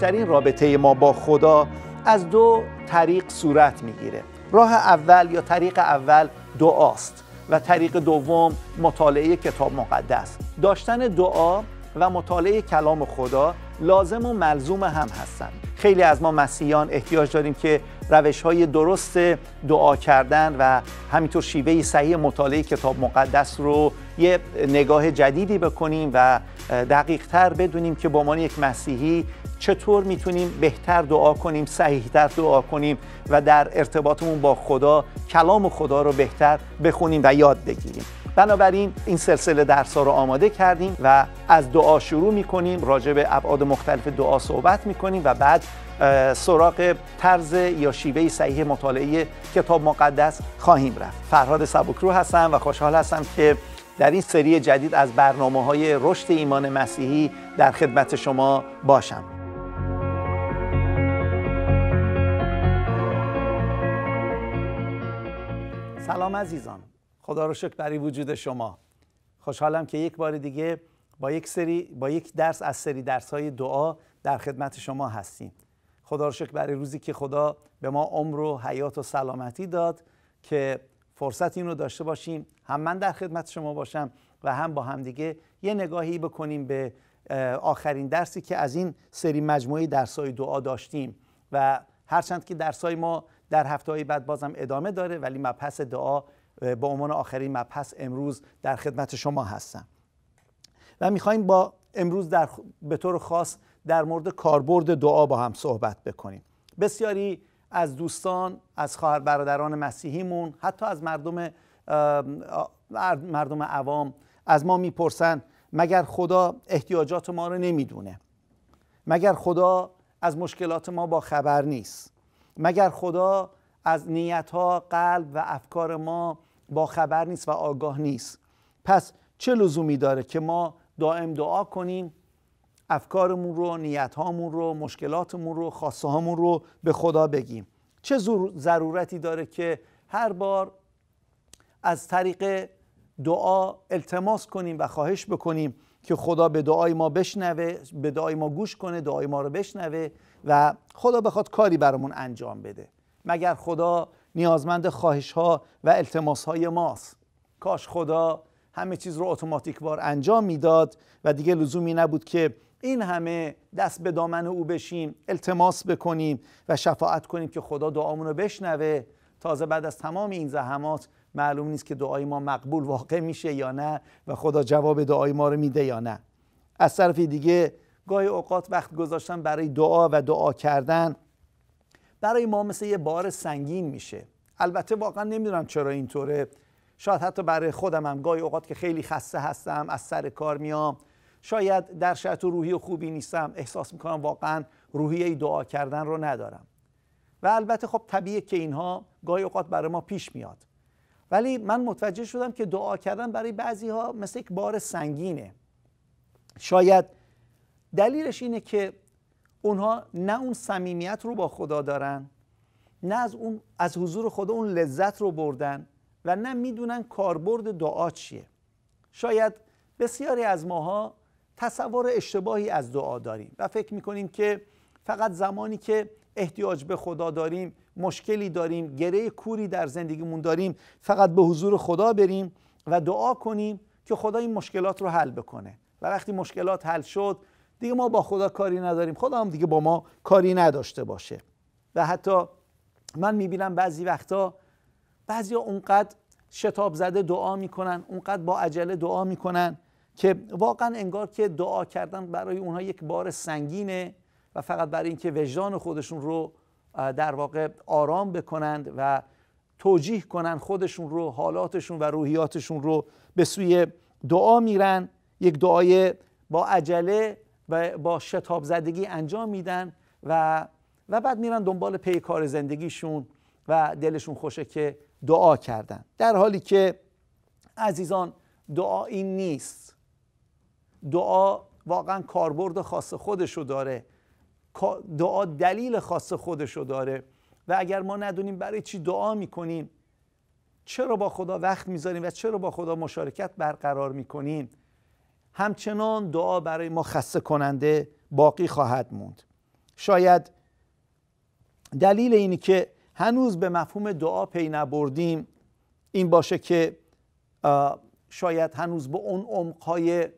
بیشترین رابطه ما با خدا از دو طریق صورت میگیره راه اول یا طریق اول دعاست و طریق دوم مطالعه کتاب مقدس داشتن دعا و مطالعه کلام خدا لازم و ملزوم هم هستند خیلی از ما مسیحیان احتیاج داریم که روش های درست دعا کردن و همینطور شیوه صحیح مطالعه کتاب مقدس رو یه نگاه جدیدی بکنیم و تر بدونیم که به عنوان یک مسیحی چطور میتونیم بهتر دعا کنیم صحیحتر دعا کنیم و در ارتباطمون با خدا کلام خدا رو بهتر بخونیم و یاد بگیریم بنابراین این سلسله درس رو آماده کردیم و از دعا شروع میکنیم، راجع به ابعاد مختلف دعا صحبت میکنیم و بعد سراغ طرز یا شیوه صحیح مطالعه کتاب مقدس خواهیم رفت فرهاد سبکرو هستم و خوشحال هستم که در این سری جدید از برنامه های رشد ایمان مسیحی در خدمت شما باشم سلام عزیزان خدا رو شکر برای وجود شما خوشحالم که یک بار دیگه با یک سری با یک درس از سری درس های دعا در خدمت شما هستیم خدا رو شکر برای روزی که خدا به ما عمر و حیات و سلامتی داد که فرصت این رو داشته باشیم هم من در خدمت شما باشم و هم با همدیگه یه نگاهی بکنیم به آخرین درسی که از این سری مجموعه های دعا داشتیم و هرچند که های ما در هفته های بعد بازم ادامه داره ولی مبحث دعا به عنوان آخرین مبحث امروز در خدمت شما هستم و میخوایم با امروز در به طور خاص در مورد کاربرد دعا با هم صحبت بکنیم بسیاری از دوستان از خواهر برادران مسیحیمون حتی از مردم مردم عوام از ما میپرسن مگر خدا احتیاجات ما رو نمیدونه مگر خدا از مشکلات ما با خبر نیست مگر خدا از نیتها قلب و افکار ما با خبر نیست و آگاه نیست پس چه لزومی داره که ما دائم دعا کنیم افکارمون رو نیتهامون رو مشکلاتمون رو خواسته رو به خدا بگیم چه ضرورتی داره که هر بار از طریق دعا التماس کنیم و خواهش بکنیم که خدا به دعای ما بشنوه به دعای ما گوش کنه دعای ما رو بشنوه و خدا بخواد کاری برامون انجام بده مگر خدا نیازمند خواهش ها و التماس های ماست کاش خدا همه چیز رو اتوماتیک بار انجام میداد و دیگه لزومی نبود که این همه دست به دامن او بشیم التماس بکنیم و شفاعت کنیم که خدا دعامون رو بشنوه تازه بعد از تمام این زحمات معلوم نیست که دعای ما مقبول واقع میشه یا نه و خدا جواب دعای ما رو میده یا نه از طرف دیگه گاهی اوقات وقت گذاشتم برای دعا و دعا کردن برای ما مثل یه بار سنگین میشه البته واقعا نمیدونم چرا اینطوره شاید حتی برای خودم هم گاهی اوقات که خیلی خسته هستم از سر کار میام شاید در شرط روحی خوبی نیستم احساس میکنم واقعا روحیه دعا کردن رو ندارم و البته خب طبیعه که اینها گاهی اوقات برای ما پیش میاد ولی من متوجه شدم که دعا کردن برای بعضی ها مثل یک بار سنگینه شاید دلیلش اینه که اونها نه اون صمیمیت رو با خدا دارن نه از اون از حضور خدا اون لذت رو بردن و نه میدونن کاربرد دعا چیه شاید بسیاری از ماها تصور اشتباهی از دعا داریم و فکر میکنیم که فقط زمانی که احتیاج به خدا داریم مشکلی داریم گره کوری در زندگیمون داریم فقط به حضور خدا بریم و دعا کنیم که خدا این مشکلات رو حل بکنه و وقتی مشکلات حل شد دیگه ما با خدا کاری نداریم خدا هم دیگه با ما کاری نداشته باشه و حتی من میبینم بعضی وقتا بعضی اونقدر شتاب زده دعا میکنن اونقدر با عجله دعا میکنن که واقعا انگار که دعا کردن برای اونها یک بار سنگینه و فقط برای اینکه وجدان خودشون رو در واقع آرام بکنند و توجیه کنن خودشون رو حالاتشون و روحیاتشون رو به سوی دعا میرن یک دعای با عجله با شتاب زدگی انجام میدن و و بعد میرن دنبال پیکار زندگیشون و دلشون خوشه که دعا کردن در حالی که عزیزان دعا این نیست دعا واقعا کاربرد خاص خودشو داره دعا دلیل خاص خودشو داره و اگر ما ندونیم برای چی دعا میکنیم چرا با خدا وقت میذاریم و چرا با خدا مشارکت برقرار میکنیم همچنان دعا برای ما خسته کننده باقی خواهد موند شاید دلیل اینی که هنوز به مفهوم دعا پی نبردیم این باشه که شاید هنوز به اون عمقهای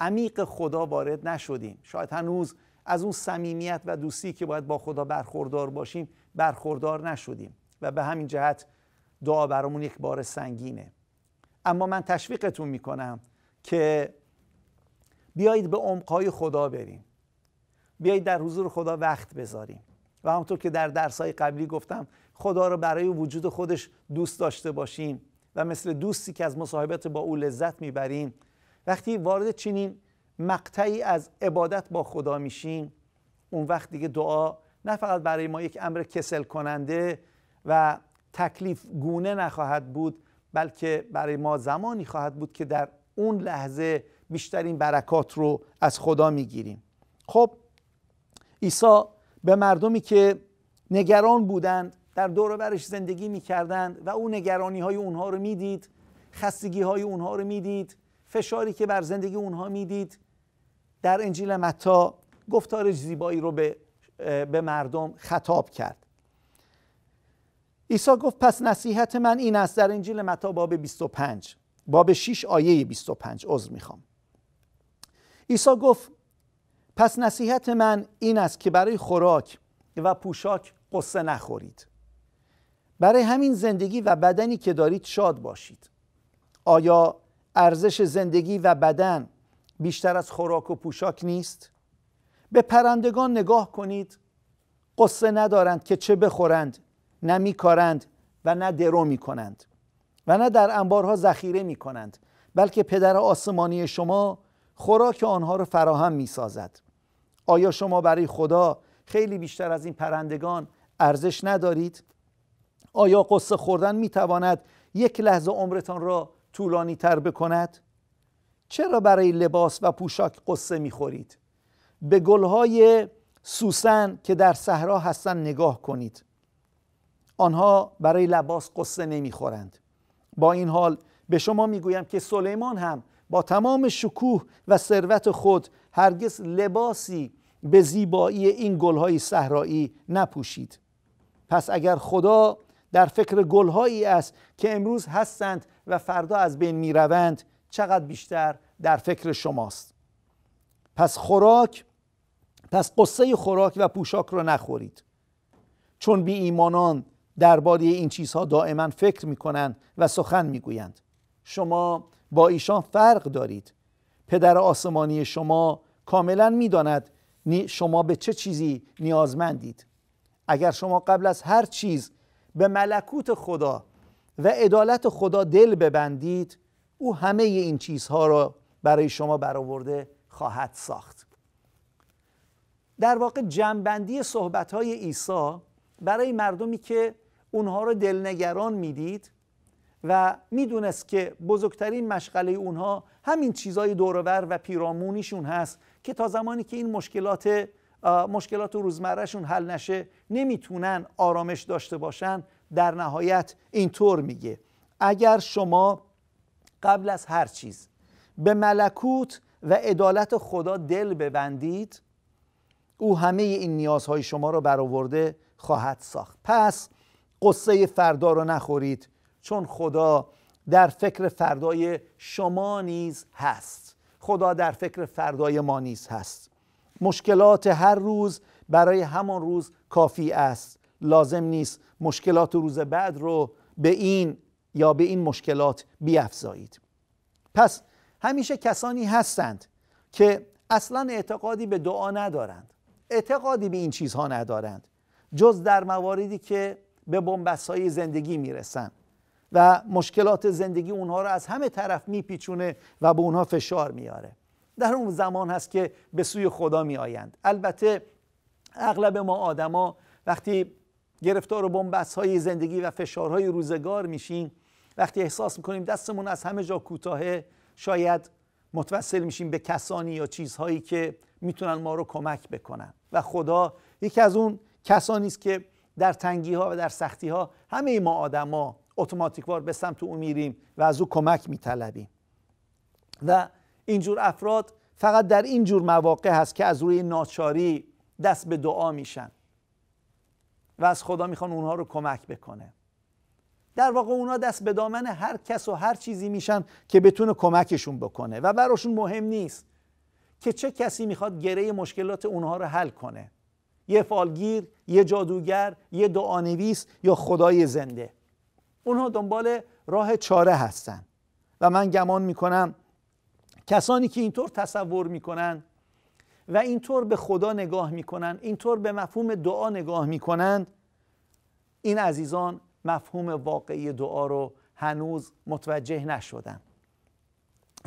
عمیق خدا وارد نشدیم شاید هنوز از اون صمیمیت و دوستی که باید با خدا برخوردار باشیم برخوردار نشدیم و به همین جهت دعا برامون یک بار سنگینه اما من تشویقتون میکنم که بیایید به عمقهای خدا بریم بیایید در حضور خدا وقت بذاریم و همونطور که در درسهای قبلی گفتم خدا رو برای وجود خودش دوست داشته باشیم و مثل دوستی که از مصاحبت با او لذت میبریم وقتی وارد چنین مقطعی از عبادت با خدا میشیم اون وقت دیگه دعا نه فقط برای ما یک امر کسل کننده و تکلیف گونه نخواهد بود بلکه برای ما زمانی خواهد بود که در اون لحظه بیشترین برکات رو از خدا میگیریم خب عیسی به مردمی که نگران بودند در دور برش زندگی میکردند و او نگرانی های اونها رو میدید خستگی های اونها رو میدید فشاری که بر زندگی اونها میدید در انجیل متا گفتار زیبایی رو به, به مردم خطاب کرد عیسی گفت پس نصیحت من این است در انجیل متا باب 25 باب 6 آیه 25 عذر میخوام عیسی گفت پس نصیحت من این است که برای خوراک و پوشاک قصه نخورید برای همین زندگی و بدنی که دارید شاد باشید آیا ارزش زندگی و بدن بیشتر از خوراک و پوشاک نیست؟ به پرندگان نگاه کنید قصه ندارند که چه بخورند نه میکارند و نه درو میکنند و نه در انبارها ذخیره میکنند بلکه پدر آسمانی شما خوراک آنها را فراهم می سازد آیا شما برای خدا خیلی بیشتر از این پرندگان ارزش ندارید؟ آیا قصه خوردن می تواند یک لحظه عمرتان را طولانی تر بکند؟ چرا برای لباس و پوشاک قصه می خورید؟ به گلهای سوسن که در صحرا هستند نگاه کنید آنها برای لباس قصه نمیخورند با این حال به شما می گویم که سلیمان هم با تمام شکوه و ثروت خود هرگز لباسی به زیبایی این گلهای صحرایی نپوشید پس اگر خدا در فکر گلهایی است که امروز هستند و فردا از بین می روند چقدر بیشتر در فکر شماست پس خوراک پس قصه خوراک و پوشاک را نخورید چون بی ایمانان درباره این چیزها دائما فکر می کنند و سخن می گویند شما با ایشان فرق دارید پدر آسمانی شما کاملا میداند شما به چه چیزی نیازمندید اگر شما قبل از هر چیز به ملکوت خدا و عدالت خدا دل ببندید او همه این چیزها را برای شما برآورده خواهد ساخت در واقع جمعبندی صحبتهای عیسی برای مردمی که اونها را دلنگران میدید و میدونست که بزرگترین مشغله اونها همین چیزای دورور و پیرامونیشون هست که تا زمانی که این مشکلات مشکلات روزمرهشون حل نشه نمیتونن آرامش داشته باشن در نهایت اینطور میگه اگر شما قبل از هر چیز به ملکوت و عدالت خدا دل ببندید او همه این نیازهای شما را برآورده خواهد ساخت پس قصه فردا رو نخورید چون خدا در فکر فردای شما نیز هست خدا در فکر فردای ما نیز هست مشکلات هر روز برای همان روز کافی است لازم نیست مشکلات روز بعد رو به این یا به این مشکلات بیافزایید پس همیشه کسانی هستند که اصلا اعتقادی به دعا ندارند اعتقادی به این چیزها ندارند جز در مواردی که به بنبست زندگی میرسند و مشکلات زندگی اونها رو از همه طرف میپیچونه و به اونها فشار میاره در اون زمان هست که به سوی خدا میآیند البته اغلب ما آدما وقتی گرفتار و بنبست های زندگی و فشارهای روزگار میشیم وقتی احساس میکنیم دستمون از همه جا کوتاهه شاید متوسل میشیم به کسانی یا چیزهایی که میتونن ما رو کمک بکنن و خدا یکی از اون کسانی است که در تنگی ها و در سختی ها همه ما آدما اتوماتیکوار به سمت او میریم و از او کمک میطلبیم و اینجور افراد فقط در اینجور مواقع هست که از روی ناچاری دست به دعا میشن و از خدا میخوان اونها رو کمک بکنه در واقع اونها دست به دامن هر کس و هر چیزی میشن که بتونه کمکشون بکنه و براشون مهم نیست که چه کسی میخواد گره مشکلات اونها رو حل کنه یه فالگیر، یه جادوگر، یه دعانویس یا خدای زنده اونها دنبال راه چاره هستن و من گمان میکنم کسانی که اینطور تصور میکنن و اینطور به خدا نگاه میکنن اینطور به مفهوم دعا نگاه میکنند این عزیزان مفهوم واقعی دعا رو هنوز متوجه نشدن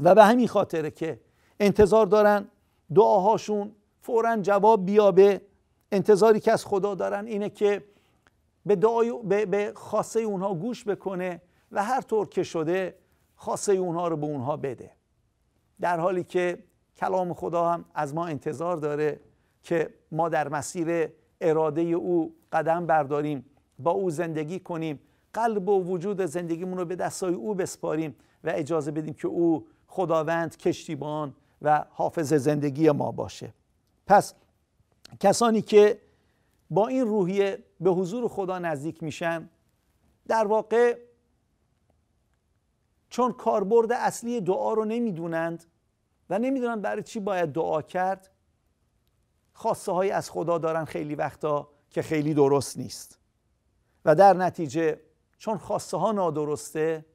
و به همین خاطره که انتظار دارن دعاهاشون فورا جواب بیابه انتظاری که از خدا دارن اینه که به, دعای به... به خاصه اونها گوش بکنه و هر طور که شده خاصه اونها رو به اونها بده در حالی که کلام خدا هم از ما انتظار داره که ما در مسیر اراده او قدم برداریم با او زندگی کنیم قلب و وجود زندگیمون رو به دستای او بسپاریم و اجازه بدیم که او خداوند کشتیبان و حافظ زندگی ما باشه پس کسانی که با این روحیه به حضور خدا نزدیک میشن در واقع چون کاربرد اصلی دعا رو نمیدونند و نمیدونن برای چی باید دعا کرد خواسته های از خدا دارن خیلی وقتا که خیلی درست نیست و در نتیجه چون خواسته ها نادرسته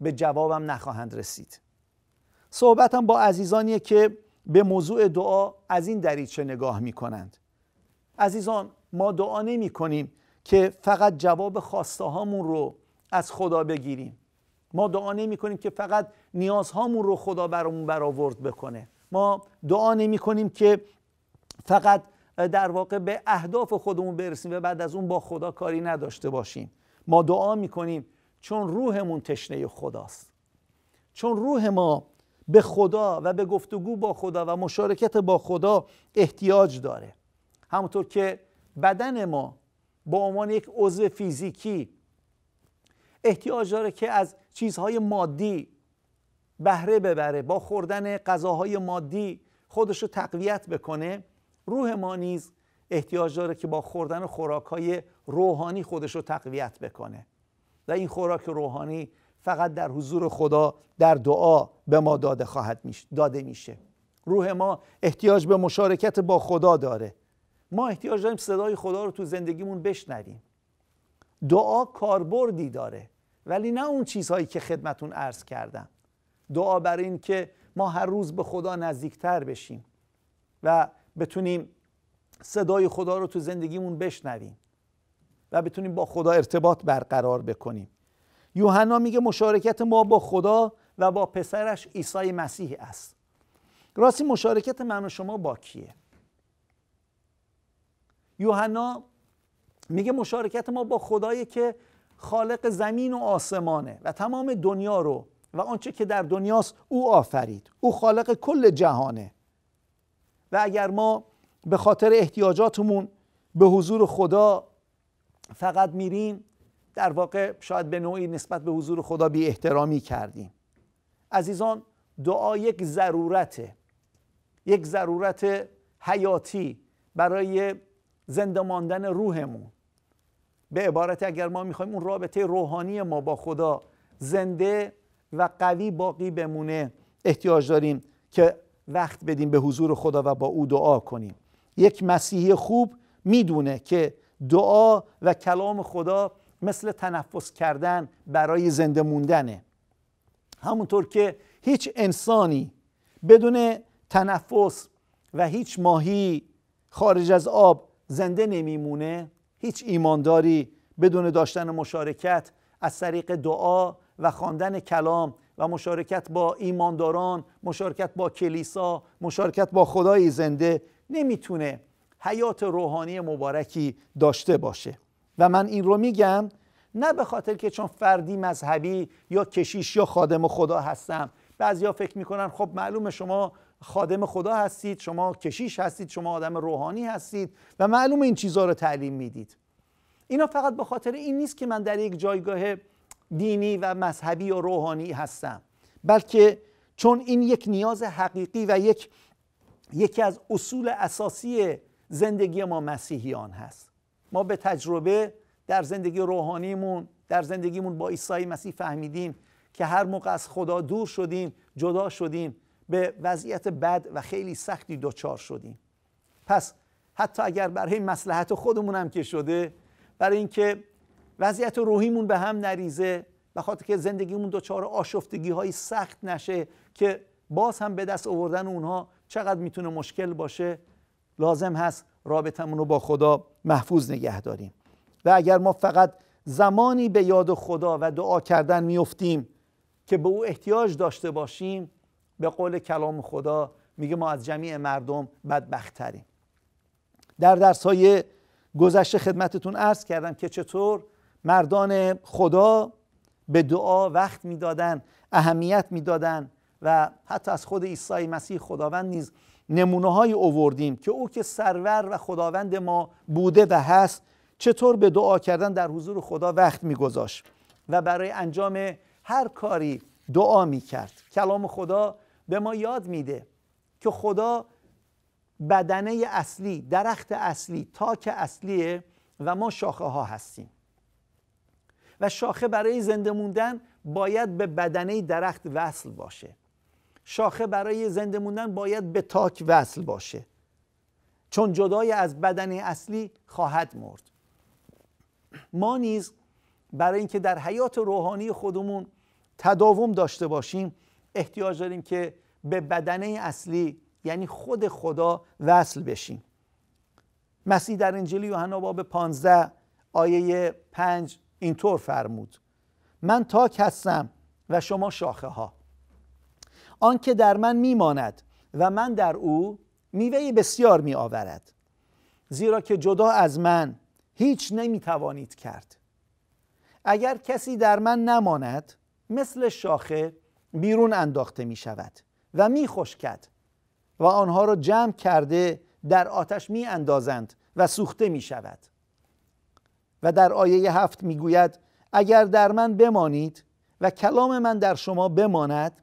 به جوابم نخواهند رسید صحبتم با عزیزانیه که به موضوع دعا از این دریچه نگاه می عزیزان ما دعا نمی کنیم که فقط جواب خواسته هامون رو از خدا بگیریم ما دعا نمی کنیم که فقط نیازهامون رو خدا برامون برآورد بکنه ما دعا نمی کنیم که فقط در واقع به اهداف خودمون برسیم و بعد از اون با خدا کاری نداشته باشیم ما دعا می کنیم چون روحمون تشنه خداست چون روح ما به خدا و به گفتگو با خدا و مشارکت با خدا احتیاج داره همونطور که بدن ما با عنوان یک عضو فیزیکی احتیاج داره که از چیزهای مادی بهره ببره با خوردن غذاهای مادی خودش رو تقویت بکنه روح ما نیز احتیاج داره که با خوردن خوراکهای روحانی خودش رو تقویت بکنه و این خوراک روحانی فقط در حضور خدا در دعا به ما داده خواهد میشه داده میشه روح ما احتیاج به مشارکت با خدا داره ما احتیاج داریم صدای خدا رو تو زندگیمون بشنویم دعا کاربردی داره ولی نه اون چیزهایی که خدمتون عرض کردم دعا برای این که ما هر روز به خدا نزدیکتر بشیم و بتونیم صدای خدا رو تو زندگیمون بشنویم و بتونیم با خدا ارتباط برقرار بکنیم یوحنا میگه مشارکت ما با خدا و با پسرش عیسی مسیح است راستی مشارکت من و شما با کیه یوحنا میگه مشارکت ما با خدایی که خالق زمین و آسمانه و تمام دنیا رو و آنچه که در دنیاست او آفرید او خالق کل جهانه و اگر ما به خاطر احتیاجاتمون به حضور خدا فقط میریم در واقع شاید به نوعی نسبت به حضور خدا بی احترامی کردیم عزیزان دعا یک ضرورته یک ضرورت حیاتی برای زنده ماندن روحمون به عبارت اگر ما میخوایم اون رابطه روحانی ما با خدا زنده و قوی باقی بمونه احتیاج داریم که وقت بدیم به حضور خدا و با او دعا کنیم یک مسیحی خوب میدونه که دعا و کلام خدا مثل تنفس کردن برای زنده موندنه همونطور که هیچ انسانی بدون تنفس و هیچ ماهی خارج از آب زنده نمیمونه هیچ ایمانداری بدون داشتن مشارکت از طریق دعا و خواندن کلام و مشارکت با ایمانداران مشارکت با کلیسا مشارکت با خدای زنده نمیتونه حیات روحانی مبارکی داشته باشه و من این رو میگم نه به خاطر که چون فردی مذهبی یا کشیش یا خادم خدا هستم بعضیا فکر میکنن خب معلومه شما خادم خدا هستید شما کشیش هستید شما آدم روحانی هستید و معلوم این چیزها رو تعلیم میدید اینا فقط به خاطر این نیست که من در یک جایگاه دینی و مذهبی و روحانی هستم بلکه چون این یک نیاز حقیقی و یک یکی از اصول اساسی زندگی ما مسیحیان هست ما به تجربه در زندگی روحانیمون در زندگیمون با عیسی مسیح فهمیدیم که هر موقع از خدا دور شدیم جدا شدیم به وضعیت بد و خیلی سختی دچار شدیم پس حتی اگر برای مسلحت خودمون هم که شده برای اینکه وضعیت روحیمون به هم نریزه و خاطر که زندگیمون دچار آشفتگی های سخت نشه که باز هم به دست آوردن اونها چقدر میتونه مشکل باشه لازم هست رابطمون رو با خدا محفوظ نگه داریم و اگر ما فقط زمانی به یاد خدا و دعا کردن میفتیم که به او احتیاج داشته باشیم به قول کلام خدا میگه ما از جمعی مردم بدبختتریم در درس های گذشته خدمتتون عرض کردم که چطور مردان خدا به دعا وقت میدادن اهمیت میدادن و حتی از خود عیسی مسیح خداوند نیز نمونه های اووردیم که او که سرور و خداوند ما بوده و هست چطور به دعا کردن در حضور خدا وقت میگذاشت و برای انجام هر کاری دعا میکرد کلام خدا به ما یاد میده که خدا بدنه اصلی درخت اصلی تاک اصلیه و ما شاخه ها هستیم و شاخه برای زنده موندن باید به بدنه درخت وصل باشه شاخه برای زنده موندن باید به تاک وصل باشه چون جدای از بدنه اصلی خواهد مرد ما نیز برای اینکه در حیات روحانی خودمون تداوم داشته باشیم احتیاج داریم که به بدنه اصلی یعنی خود خدا وصل بشیم مسیح در انجیل یوحنا باب 15 آیه 5 اینطور فرمود من تاک هستم و شما شاخه ها آنکه در من میماند و من در او میوه بسیار میآورد زیرا که جدا از من هیچ نمیتوانید کرد اگر کسی در من نماند مثل شاخه بیرون انداخته می شود و می خشکد و آنها را جمع کرده در آتش می اندازند و سوخته می شود و در آیه هفت می گوید اگر در من بمانید و کلام من در شما بماند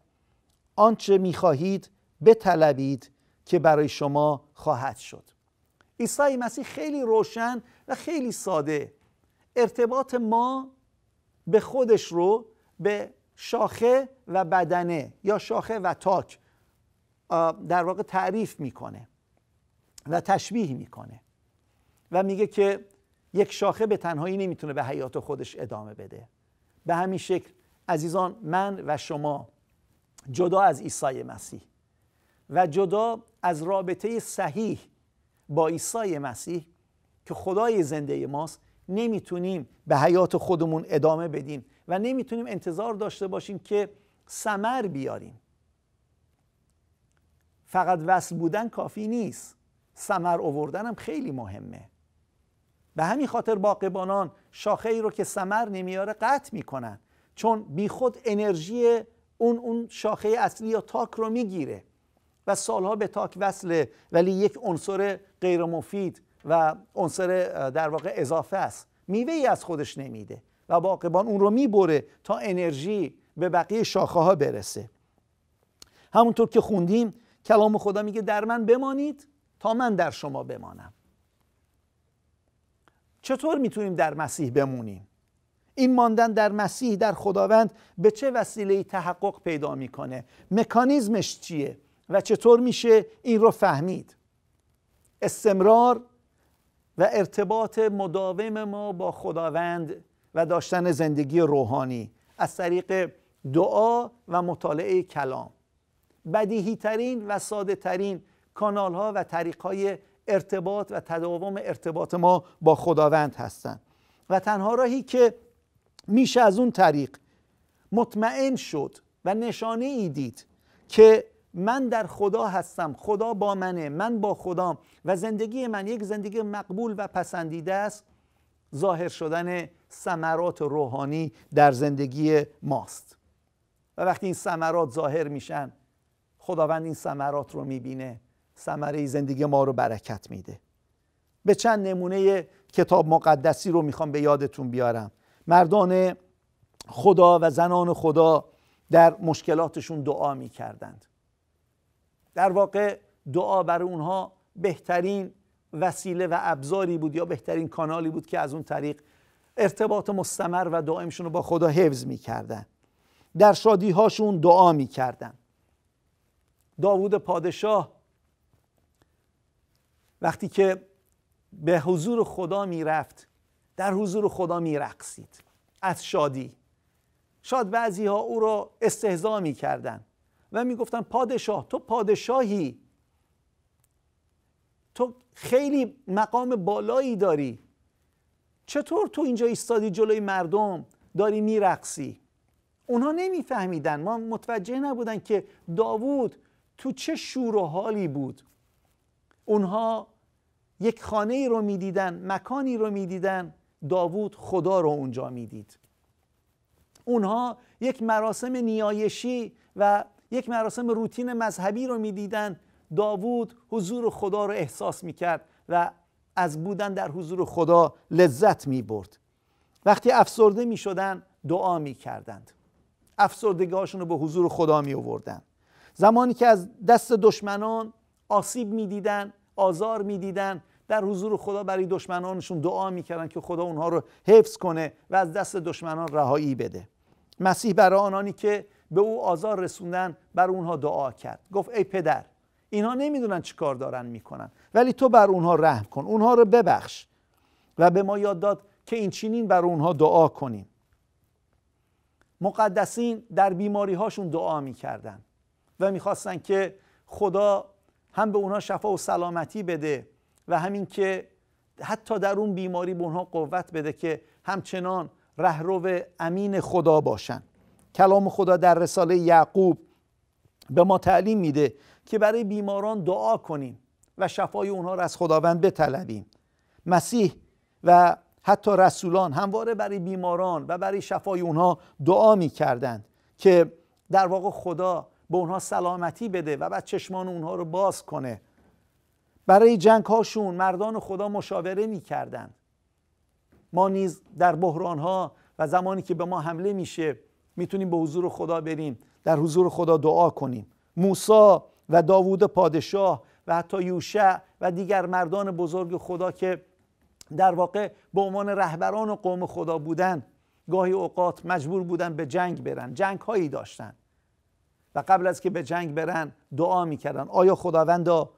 آنچه می خواهید بطلبید که برای شما خواهد شد عیسی مسیح خیلی روشن و خیلی ساده ارتباط ما به خودش رو به شاخه و بدنه یا شاخه و تاک در واقع تعریف میکنه و تشبیه میکنه و میگه که یک شاخه به تنهایی نمیتونه به حیات خودش ادامه بده به همین شکل عزیزان من و شما جدا از عیسی مسیح و جدا از رابطه صحیح با عیسی مسیح که خدای زنده ماست نمیتونیم به حیات خودمون ادامه بدیم و نمیتونیم انتظار داشته باشیم که سمر بیاریم فقط وصل بودن کافی نیست سمر اووردن هم خیلی مهمه به همین خاطر باقبانان شاخه ای رو که سمر نمیاره قطع میکنن چون بیخود انرژی اون اون شاخه اصلی یا تاک رو میگیره و سالها به تاک وصله ولی یک عنصر غیرمفید و عنصر در واقع اضافه است میوه ای از خودش نمیده و باقبان اون رو میبره تا انرژی به بقیه شاخه ها برسه همونطور که خوندیم کلام خدا میگه در من بمانید تا من در شما بمانم چطور میتونیم در مسیح بمونیم این ماندن در مسیح در خداوند به چه وسیله تحقق پیدا میکنه مکانیزمش چیه و چطور میشه این رو فهمید استمرار و ارتباط مداوم ما با خداوند و داشتن زندگی روحانی از طریق دعا و مطالعه کلام بدیهی ترین و ساده ترین کانال ها و طریق های ارتباط و تداوم ارتباط ما با خداوند هستند و تنها راهی که میشه از اون طریق مطمئن شد و نشانه ای دید که من در خدا هستم خدا با منه من با خدام و زندگی من یک زندگی مقبول و پسندیده است ظاهر شدن ثمرات روحانی در زندگی ماست و وقتی این ثمرات ظاهر میشن خداوند این ثمرات رو میبینه ثمره زندگی ما رو برکت میده به چند نمونه کتاب مقدسی رو میخوام به یادتون بیارم مردان خدا و زنان خدا در مشکلاتشون دعا میکردند در واقع دعا برای اونها بهترین وسیله و ابزاری بود یا بهترین کانالی بود که از اون طریق ارتباط مستمر و دائمشون رو با خدا حفظ میکردن در شادی دعا میکردن داوود پادشاه وقتی که به حضور خدا میرفت در حضور خدا میرقصید از شادی شاد بعضی ها او را استهزا میکردن و میگفتن پادشاه تو پادشاهی تو خیلی مقام بالایی داری چطور تو اینجا ایستادی جلوی مردم داری میرقصی اونها نمیفهمیدن ما متوجه نبودن که داوود تو چه شور و حالی بود اونها یک خانه ای رو میدیدن مکانی رو میدیدن داوود خدا رو اونجا میدید اونها یک مراسم نیایشی و یک مراسم روتین مذهبی رو میدیدن داوود حضور خدا رو احساس میکرد و از بودن در حضور خدا لذت می برد وقتی افسرده می دعا می کردند رو به حضور خدا می آوردن زمانی که از دست دشمنان آسیب می آزار می در حضور خدا برای دشمنانشون دعا میکردن که خدا اونها رو حفظ کنه و از دست دشمنان رهایی بده مسیح برای آنانی که به او آزار رسوندن بر اونها دعا کرد گفت ای پدر اینها نمیدونن چی کار دارن میکنن ولی تو بر اونها رحم کن اونها رو ببخش و به ما یاد داد که این چینین بر اونها دعا کنیم مقدسین در بیماری هاشون دعا میکردن و میخواستن که خدا هم به اونها شفا و سلامتی بده و همین که حتی در اون بیماری به اونها قوت بده که همچنان رهرو امین خدا باشن کلام خدا در رساله یعقوب به ما تعلیم میده که برای بیماران دعا کنیم و شفای اونها را از خداوند بطلبیم مسیح و حتی رسولان همواره برای بیماران و برای شفای اونها دعا میکردند که در واقع خدا به اونها سلامتی بده و بعد چشمان اونها رو باز کنه برای جنگ هاشون مردان خدا مشاوره میکردند ما نیز در بحران ها و زمانی که به ما حمله میشه میتونیم به حضور خدا بریم در حضور خدا دعا کنیم موسی و داوود پادشاه و حتی یوشع و دیگر مردان بزرگ خدا که در واقع به عنوان رهبران قوم خدا بودن گاهی اوقات مجبور بودن به جنگ برن جنگ هایی داشتن و قبل از که به جنگ برن دعا میکردن آیا خداوندا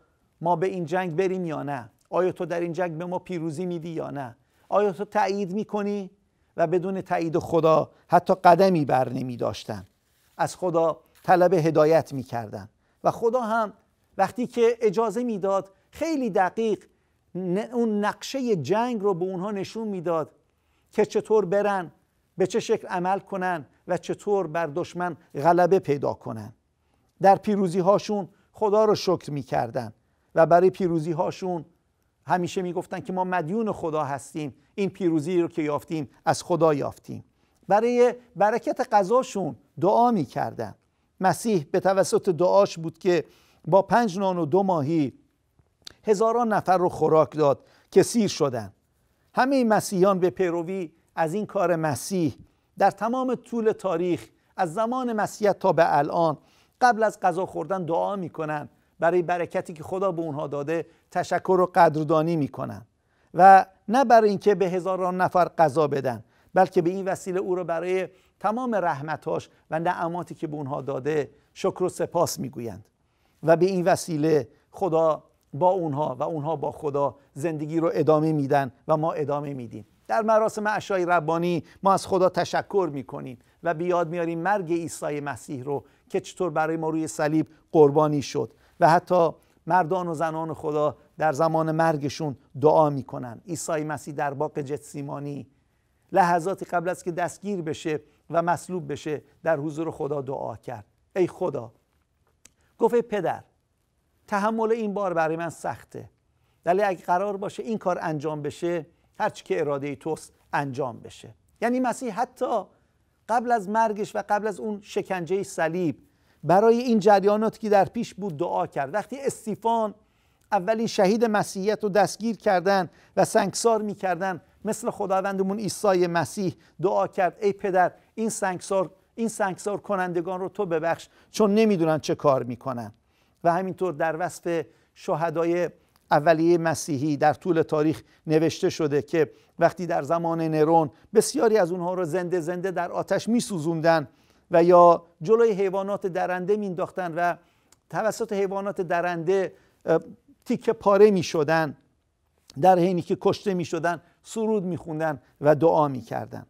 ما به این جنگ بریم یا نه آیا تو در این جنگ به ما پیروزی میدی یا نه آیا تو تایید میکنی و بدون تایید خدا حتی قدمی بر نمی داشتن. از خدا طلب هدایت می کردن. و خدا هم وقتی که اجازه میداد خیلی دقیق اون نقشه جنگ رو به اونها نشون میداد که چطور برن به چه شکل عمل کنن و چطور بر دشمن غلبه پیدا کنن در پیروزی هاشون خدا رو شکر میکردن و برای پیروزی هاشون همیشه میگفتن که ما مدیون خدا هستیم این پیروزی رو که یافتیم از خدا یافتیم برای برکت قضاشون دعا می کردن. مسیح به توسط دعاش بود که با پنج نان و دو ماهی هزاران نفر رو خوراک داد که سیر شدن همه مسیحیان به پیروی از این کار مسیح در تمام طول تاریخ از زمان مسیح تا به الان قبل از غذا خوردن دعا میکنن برای برکتی که خدا به اونها داده تشکر و قدردانی میکنن و نه برای اینکه به هزاران نفر غذا بدن بلکه به این وسیله او را برای تمام رحمتاش و نعماتی که به اونها داده شکر و سپاس میگویند و به این وسیله خدا با اونها و اونها با خدا زندگی رو ادامه میدن و ما ادامه میدیم در مراسم عشای ربانی ما از خدا تشکر میکنیم و بیاد میاریم مرگ عیسی مسیح رو که چطور برای ما روی صلیب قربانی شد و حتی مردان و زنان خدا در زمان مرگشون دعا میکنن عیسی مسیح در باغ جتسیمانی لحظاتی قبل از که دستگیر بشه و مصلوب بشه در حضور خدا دعا کرد ای خدا گفت پدر تحمل این بار برای من سخته ولی اگه قرار باشه این کار انجام بشه هرچی که اراده توست انجام بشه یعنی مسیح حتی قبل از مرگش و قبل از اون شکنجه صلیب برای این جریانات که در پیش بود دعا کرد وقتی استیفان اولین شهید مسیحیت رو دستگیر کردن و سنگسار میکردن مثل خداوندمون عیسی مسیح دعا کرد ای پدر این سنگسار این سنگسار کنندگان رو تو ببخش چون نمیدونن چه کار میکنن و همینطور در وصف شهدای اولیه مسیحی در طول تاریخ نوشته شده که وقتی در زمان نرون بسیاری از اونها رو زنده زنده در آتش میسوزوندن و یا جلوی حیوانات درنده مینداختن و توسط حیوانات درنده تیکه پاره می شدن در حینی که کشته می شدن سرود می خوندن و دعا می کردن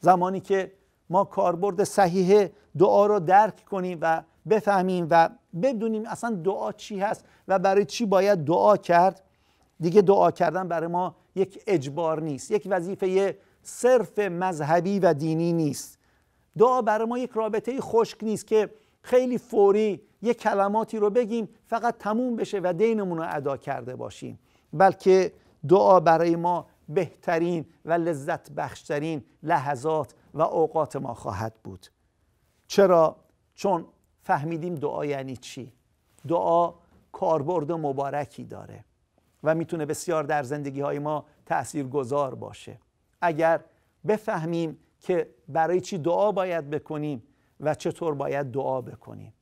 زمانی که ما کاربرد صحیح دعا را درک کنیم و بفهمیم و بدونیم اصلا دعا چی هست و برای چی باید دعا کرد دیگه دعا کردن برای ما یک اجبار نیست یک وظیفه صرف مذهبی و دینی نیست دعا برای ما یک رابطه خشک نیست که خیلی فوری یه کلماتی رو بگیم فقط تموم بشه و دینمون رو ادا کرده باشیم بلکه دعا برای ما بهترین و لذت بخشترین لحظات و اوقات ما خواهد بود چرا؟ چون فهمیدیم دعا یعنی چی دعا کاربرد مبارکی داره و میتونه بسیار در زندگی های ما تأثیر گذار باشه اگر بفهمیم که برای چی دعا باید بکنیم و چطور باید دعا بکنیم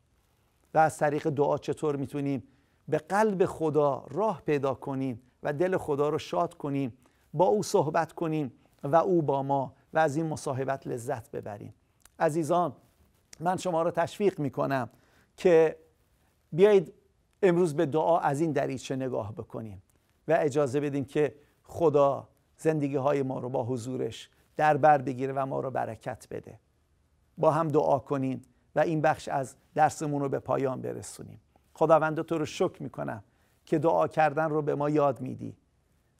و از طریق دعا چطور میتونیم به قلب خدا راه پیدا کنیم و دل خدا رو شاد کنیم با او صحبت کنیم و او با ما و از این مصاحبت لذت ببریم عزیزان من شما رو تشویق میکنم که بیایید امروز به دعا از این دریچه نگاه بکنیم و اجازه بدیم که خدا زندگی های ما رو با حضورش در بر بگیره و ما رو برکت بده با هم دعا کنیم و این بخش از درسمون رو به پایان برسونیم خداوند تو رو شکر میکنم که دعا کردن رو به ما یاد میدی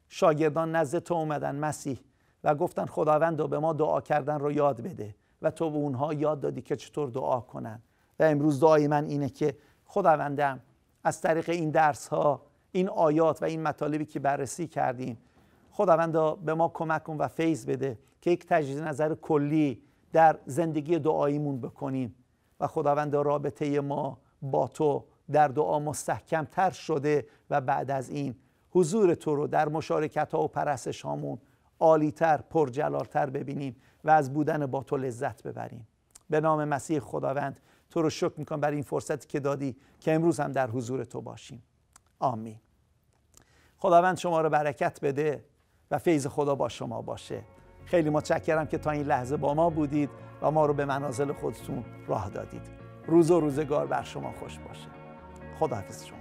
شاگردان نزد تو اومدن مسیح و گفتن خداوند رو به ما دعا کردن رو یاد بده و تو به اونها یاد دادی که چطور دعا کنن و امروز دعای من اینه که خداوندم از طریق این درس ها این آیات و این مطالبی که بررسی کردیم خداوندا به ما کمک کن و فیض بده که یک تجدید نظر کلی در زندگی دعاییمون بکنیم و خداوند رابطه ما با تو در دعا مستحکم تر شده و بعد از این حضور تو رو در مشارکت ها و پرستش هامون عالیتر پرجلالتر ببینیم و از بودن با تو لذت ببریم به نام مسیح خداوند تو رو شکر میکنم برای این فرصتی که دادی که امروز هم در حضور تو باشیم آمین خداوند شما رو برکت بده و فیض خدا با شما باشه خیلی متشکرم که تا این لحظه با ما بودید و ما رو به منازل خودتون راه دادید روز و روزگار بر شما خوش باشه خداحافظ شما